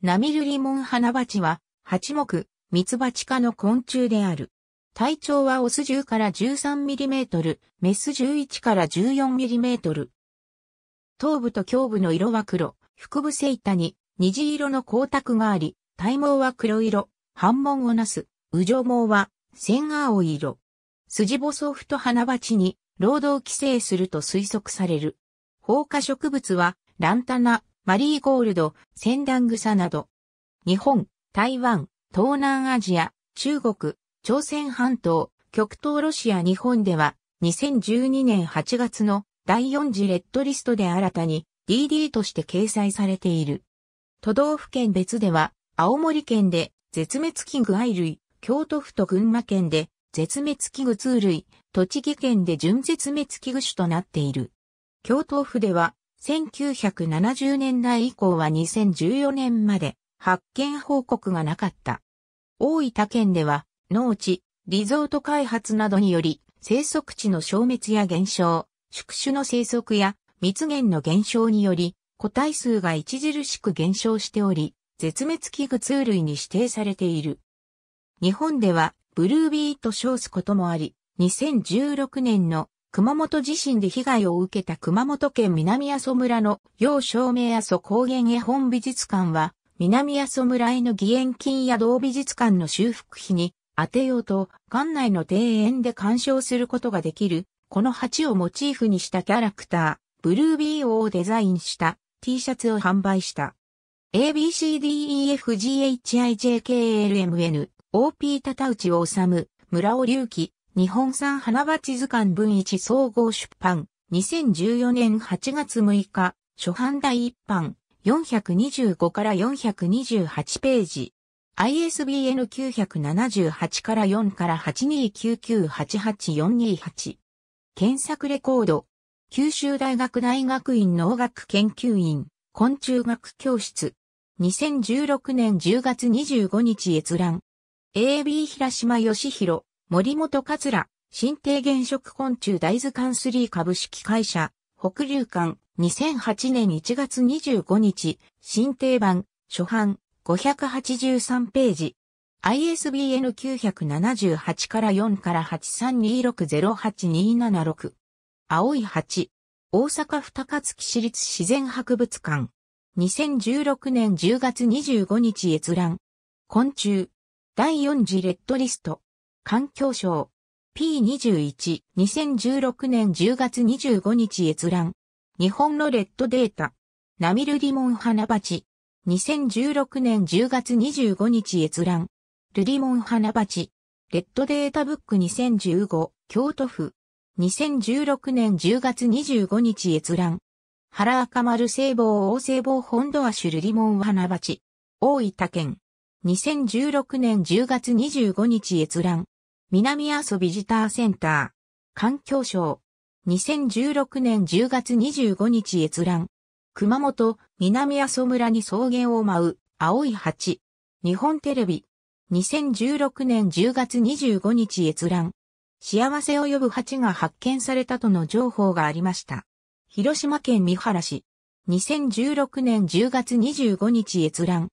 ナミルリモン花鉢は、八目、蜜蜂科の昆虫である。体長はオス10から13ミリメートル、メス11から14ミリメートル。頭部と胸部の色は黒、腹部背板に虹色の光沢があり、体毛は黒色、半紋をなす、羽状毛は線青色。筋細と花鉢に労働規制すると推測される。放火植物はランタナ、マリーゴールド、センダン草など。日本、台湾、東南アジア、中国、朝鮮半島、極東ロシア日本では、2012年8月の第4次レッドリストで新たに DD として掲載されている。都道府県別では、青森県で絶滅危惧愛類、京都府と群馬県で絶滅危惧通類、栃木県で準絶滅危惧種となっている。京都府では1970年代以降は2014年まで発見報告がなかった。大分県では農地、リゾート開発などにより生息地の消滅や減少、宿主の生息や蜜源の減少により個体数が著しく減少しており、絶滅危惧通類に指定されている。日本ではブルービーと称すこともあり、2016年の熊本地震で被害を受けた熊本県南阿蘇村の要照明阿蘇高原絵本美術館は、南阿蘇村への義援金や同美術館の修復費に当てようと、館内の庭園で鑑賞することができる、この鉢をモチーフにしたキャラクター、ブルービーオをデザインした T シャツを販売した。ABCDEFGHIJKLMN OP 片内を治む村尾隆起日本産花鉢図鑑文一総合出版、2014年8月6日、初版第一版、425から428ページ。ISBN 978から4から829988428。検索レコード。九州大学大学院農学研究院、昆虫学教室。2016年10月25日閲覧。AB 平島義弘。森本桂、新帝原色昆虫大図鑑3株式会社、北流館、2008年1月25日、新帝版、初版、583ページ。ISBN 978から4から8 3 2 6 0 8 2 7 6青い8。大阪府高槻市立自然博物館。2016年10月25日閲覧。昆虫。第4次レッドリスト。環境省。P21、2016年10月25日閲覧。日本のレッドデータ。ナミルリモン花鉢。2016年10月25日閲覧。ルリモン花鉢。レッドデータブック2015、京都府。2016年10月25日閲覧。原赤丸聖望王聖望本土ュルリモン花鉢。大分県。2016年10月25日閲覧。南阿蘇ビジターセンター、環境省、2016年10月25日閲覧。熊本、南阿蘇村に草原を舞う、青い蜂。日本テレビ。2016年10月25日閲覧。幸せを呼ぶ蜂が発見されたとの情報がありました。広島県三原市。2016年10月25日閲覧。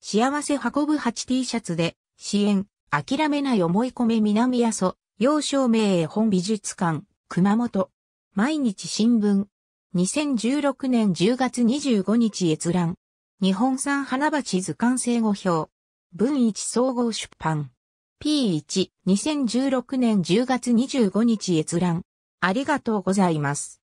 幸せ運ぶ蜂 T シャツで、支援、諦めない思い込め南阿蘇、幼少名絵本美術館、熊本。毎日新聞。2016年10月25日閲覧。日本産花鉢図鑑正語表。文一総合出版。P1、2016年10月25日閲覧。ありがとうございます。